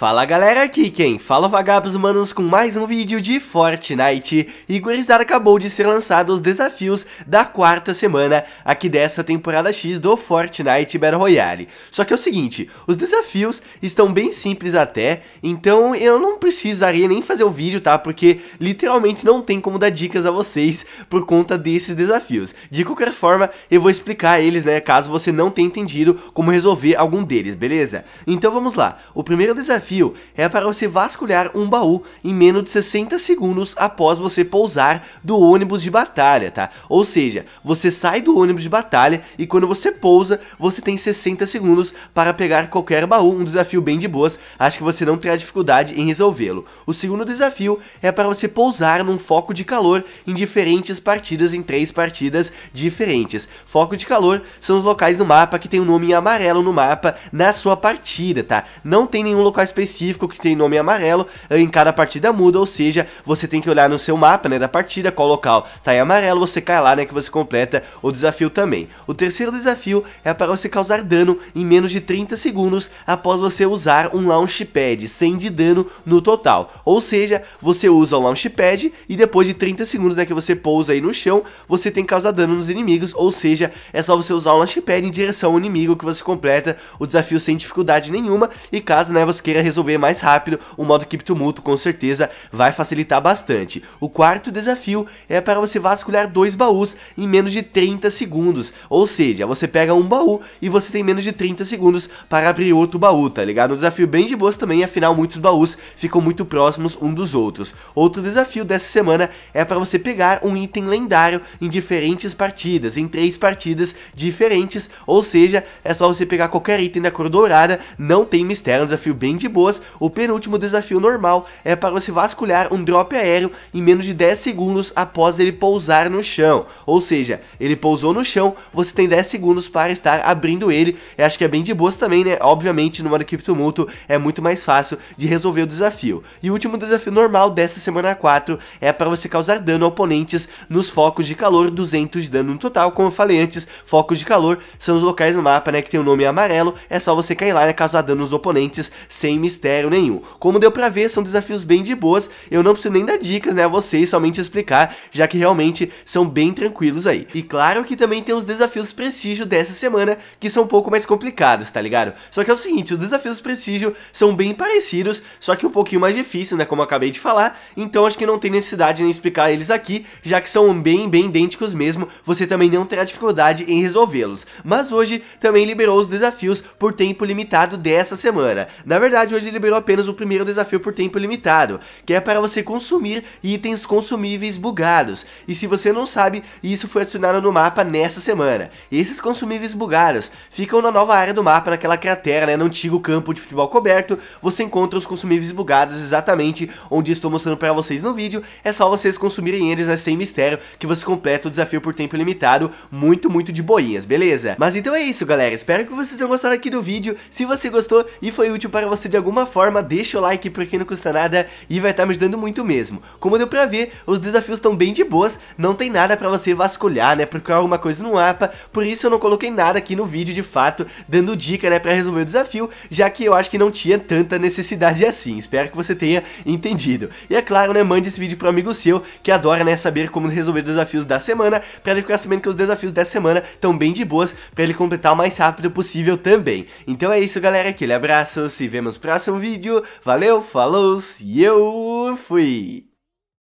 Fala galera, aqui quem fala é vagabos humanos com mais um vídeo de Fortnite e gurizada acabou de ser lançado os desafios da quarta semana aqui dessa temporada X do Fortnite Battle Royale. Só que é o seguinte, os desafios estão bem simples até, então eu não precisaria nem fazer o vídeo, tá? Porque literalmente não tem como dar dicas a vocês por conta desses desafios. De qualquer forma, eu vou explicar eles, né, caso você não tenha entendido como resolver algum deles, beleza? Então vamos lá, o primeiro desafio desafio é para você vasculhar um baú em menos de 60 segundos após você pousar do ônibus de batalha, tá? Ou seja, você sai do ônibus de batalha e quando você pousa, você tem 60 segundos para pegar qualquer baú, um desafio bem de boas, acho que você não terá dificuldade em resolvê-lo. O segundo desafio é para você pousar num foco de calor em diferentes partidas, em três partidas diferentes. Foco de calor são os locais no mapa que tem o um nome em amarelo no mapa na sua partida, tá? Não tem nenhum local específico específico que tem nome amarelo eh, em cada partida muda, ou seja, você tem que olhar no seu mapa né, da partida qual local tá em amarelo, você cai lá né, que você completa o desafio também. O terceiro desafio é para você causar dano em menos de 30 segundos após você usar um Launchpad, sem de dano no total, ou seja, você usa o Launchpad e depois de 30 segundos né, que você pousa aí no chão, você tem que causar dano nos inimigos, ou seja, é só você usar o Launchpad em direção ao inimigo que você completa o desafio sem dificuldade nenhuma e caso né, você queira resolver mais rápido, o modo Keep Tumulto com certeza vai facilitar bastante. O quarto desafio é para você vasculhar dois baús em menos de 30 segundos, ou seja, você pega um baú e você tem menos de 30 segundos para abrir outro baú, tá ligado? Um desafio bem de boas também, afinal muitos baús ficam muito próximos um dos outros. Outro desafio dessa semana é para você pegar um item lendário em diferentes partidas, em três partidas diferentes, ou seja, é só você pegar qualquer item da cor dourada, não tem mistério, é um desafio bem de boas, o penúltimo desafio normal é para você vasculhar um drop aéreo em menos de 10 segundos após ele pousar no chão. Ou seja, ele pousou no chão, você tem 10 segundos para estar abrindo ele. Eu acho que é bem de boas também, né? Obviamente, numa equipe tumulto é muito mais fácil de resolver o desafio. E o último desafio normal dessa semana 4 é para você causar dano a oponentes nos focos de calor, 200 de dano no total, como eu falei antes, focos de calor são os locais no mapa, né, que tem o um nome amarelo, é só você cair lá, né, causar dano nos oponentes sem mistério nenhum. Como deu pra ver, são desafios bem de boas, eu não preciso nem dar dicas, né, a vocês, somente explicar, já que realmente são bem tranquilos aí. E claro que também tem os desafios prestígio dessa semana, que são um pouco mais complicados, tá ligado? Só que é o seguinte, os desafios prestígio são bem parecidos, só que um pouquinho mais difícil, né, como eu acabei de falar, então acho que não tem necessidade nem explicar eles aqui, já que são bem, bem idênticos mesmo, você também não terá dificuldade em resolvê-los. Mas hoje também liberou os desafios por tempo limitado dessa semana. Na verdade, Android hoje liberou apenas o primeiro desafio por tempo limitado, que é para você consumir itens consumíveis bugados. E se você não sabe, isso foi adicionado no mapa nessa semana. E esses consumíveis bugados ficam na nova área do mapa, naquela cratera, né, no antigo campo de futebol coberto, você encontra os consumíveis bugados exatamente onde estou mostrando para vocês no vídeo, é só vocês consumirem eles, né, sem mistério, que você completa o desafio por tempo limitado, muito, muito de boinhas, beleza? Mas então é isso, galera, espero que vocês tenham gostado aqui do vídeo, se você gostou e foi útil para você de alguma forma, deixa o like porque não custa nada e vai estar tá me ajudando muito mesmo. Como deu pra ver, os desafios estão bem de boas, não tem nada pra você vasculhar, né, procurar alguma coisa no mapa, por isso eu não coloquei nada aqui no vídeo de fato, dando dica, né, pra resolver o desafio, já que eu acho que não tinha tanta necessidade assim, espero que você tenha entendido. E é claro, né, mande esse vídeo pro amigo seu, que adora, né, saber como resolver os desafios da semana, pra ele ficar sabendo que os desafios dessa semana estão bem de boas, pra ele completar o mais rápido possível também. Então é isso, galera, aquele abraço, se vemos pra próximo vídeo. Valeu, falou e eu fui!